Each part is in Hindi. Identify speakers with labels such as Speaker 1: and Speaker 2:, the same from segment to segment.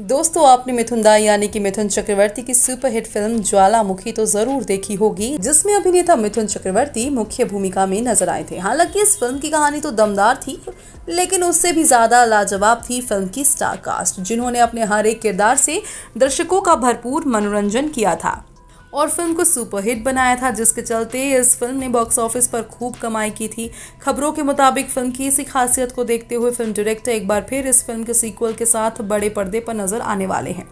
Speaker 1: दोस्तों आपने मिथुन दाई यानी कि मिथुन चक्रवर्ती की सुपरहिट फिल्म ज्वालामुखी तो जरूर देखी होगी जिसमें अभिनेता मिथुन चक्रवर्ती मुख्य भूमिका में नजर आए थे हालांकि इस फिल्म की कहानी तो दमदार थी लेकिन उससे भी ज्यादा लाजवाब थी फिल्म की स्टार कास्ट जिन्होंने अपने हर एक किरदार से दर्शकों का भरपूर मनोरंजन किया था और फिल्म को सुपरहिट बनाया था जिसके चलते इस फिल्म ने बॉक्स ऑफिस पर खूब कमाई की थी खबरों के मुताबिक फिल्म की इसी खासियत को देखते हुए फिल्म डायरेक्टर एक बार फिर इस फिल्म के सीक्वल के साथ बड़े पर्दे पर नजर आने वाले हैं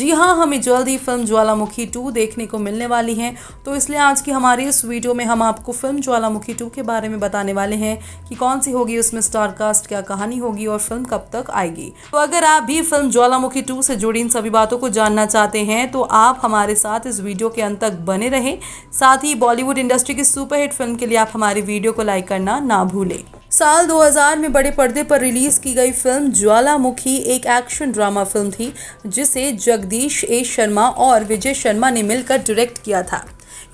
Speaker 1: जी हाँ हमें जल्द ही फिल्म ज्वालामुखी टू देखने को मिलने वाली है तो इसलिए आज की हमारी इस वीडियो में हम आपको फिल्म ज्वालामुखी टू के बारे में बताने वाले हैं कि कौन सी होगी उसमें स्टारकास्ट क्या कहानी होगी और फिल्म कब तक आएगी तो अगर आप भी फिल्म ज्वालामुखी टू से जुड़ी इन सभी बातों को जानना चाहते हैं तो आप हमारे साथ इस वीडियो के अंत तक बने रहें साथ ही बॉलीवुड इंडस्ट्री की सुपरहिट फिल्म के लिए आप हमारी वीडियो को लाइक करना ना भूलें साल 2000 में बड़े पर्दे पर रिलीज की गई फिल्म ज्वालामुखी एक एक्शन ड्रामा फिल्म थी जिसे जगदीश ए शर्मा और विजय शर्मा ने मिलकर डायरेक्ट किया था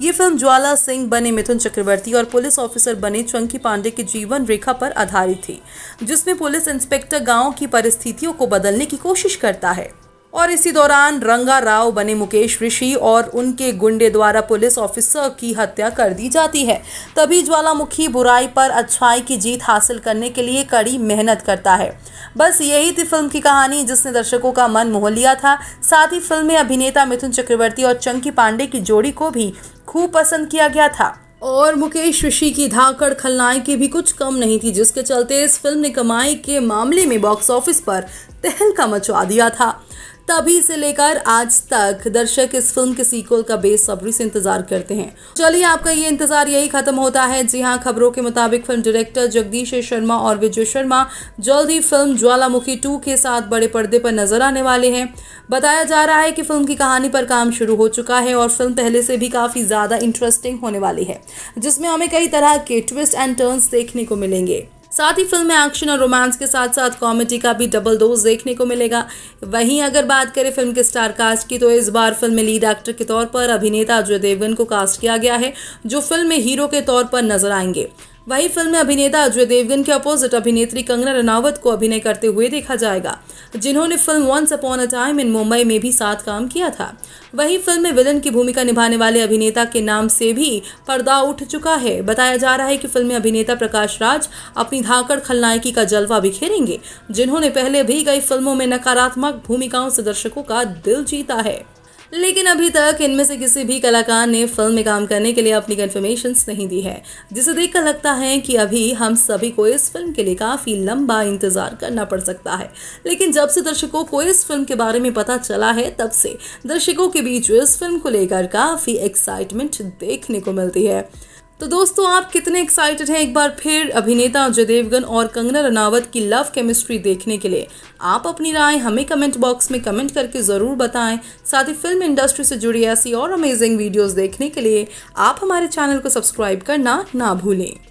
Speaker 1: ये फिल्म ज्वाला सिंह बने मिथुन चक्रवर्ती और पुलिस ऑफिसर बने चंकी पांडे के जीवन रेखा पर आधारित थी जिसमें पुलिस इंस्पेक्टर गांव की परिस्थितियों को बदलने की कोशिश करता है और इसी दौरान रंगा राव बने मुकेश ऋषि और उनके गुंडे द्वारा पुलिस ऑफिसर की हत्या कर दी जाती है तभी ज्वालामुखी बुराई पर अच्छाई की जीत हासिल करने के लिए कड़ी मेहनत करता है बस यही थी फिल्म की कहानी जिसने दर्शकों का मन मोह लिया था साथ ही फिल्म में अभिनेता मिथुन चक्रवर्ती और चंकी पांडे की जोड़ी को भी खूब पसंद किया गया था और मुकेश ऋषि की धाकड़ खलनायक की भी कुछ कम नहीं थी जिसके चलते इस फिल्म ने कमाई के मामले में बॉक्स ऑफिस पर तहलका मचवा दिया था तभी से लेकर आज तक दर्शक इस फिल्म के सीक्वल का बेसब्री से इंतजार करते हैं चलिए आपका ये इंतजार यही खत्म होता है जी हाँ खबरों के मुताबिक फिल्म डायरेक्टर जगदीश शर्मा और विजय शर्मा जल्द ही फिल्म ज्वालामुखी टू के साथ बड़े पर्दे पर नजर आने वाले हैं बताया जा रहा है कि फिल्म की कहानी पर काम शुरू हो चुका है और फिल्म पहले से भी काफी ज्यादा इंटरेस्टिंग होने वाली है जिसमें हमें कई तरह के ट्विस्ट एंड टर्न्स देखने को मिलेंगे साथ ही फिल्म में एक्शन और रोमांस के साथ साथ कॉमेडी का भी डबल डोज देखने को मिलेगा वहीं अगर बात करें फिल्म के स्टार कास्ट की तो इस बार फिल्म में लीड एक्टर के तौर पर अभिनेता अजय देवगन को कास्ट किया गया है जो फिल्म में हीरो के तौर पर नजर आएंगे वही फिल्म में अभिनेता अजय देवगन के अपोजिट अभिनेत्री कंगना रनावत को अभिनय करते हुए देखा जाएगा जिन्होंने film once upon a time in Mumbai में भी साथ काम किया था वही फिल्म में विलन की भूमिका निभाने वाले अभिनेता के नाम से भी पर्दा उठ चुका है बताया जा रहा है कि फिल्म में अभिनेता प्रकाश राज अपनी धाकड़ खलनायकी का जलवा बिखेरेंगे जिन्होंने पहले भी कई फिल्मों में नकारात्मक भूमिकाओं से दर्शकों का दिल जीता है लेकिन अभी तक इनमें से किसी भी कलाकार ने फिल्म में काम करने के लिए अपनी कन्फर्मेशन नहीं दी है जिसे देखकर लगता है कि अभी हम सभी को इस फिल्म के लिए काफ़ी लंबा इंतज़ार करना पड़ सकता है लेकिन जब से दर्शकों को इस फिल्म के बारे में पता चला है तब से दर्शकों के बीच इस फिल्म को लेकर काफ़ी एक्साइटमेंट देखने को मिलती है तो दोस्तों आप कितने एक्साइटेड हैं एक बार फिर अभिनेता अजय देवगन और कंगना रनावत की लव केमिस्ट्री देखने के लिए आप अपनी राय हमें कमेंट बॉक्स में कमेंट करके ज़रूर बताएं साथ ही फिल्म इंडस्ट्री से जुड़ी ऐसी और अमेजिंग वीडियोस देखने के लिए आप हमारे चैनल को सब्सक्राइब करना ना भूलें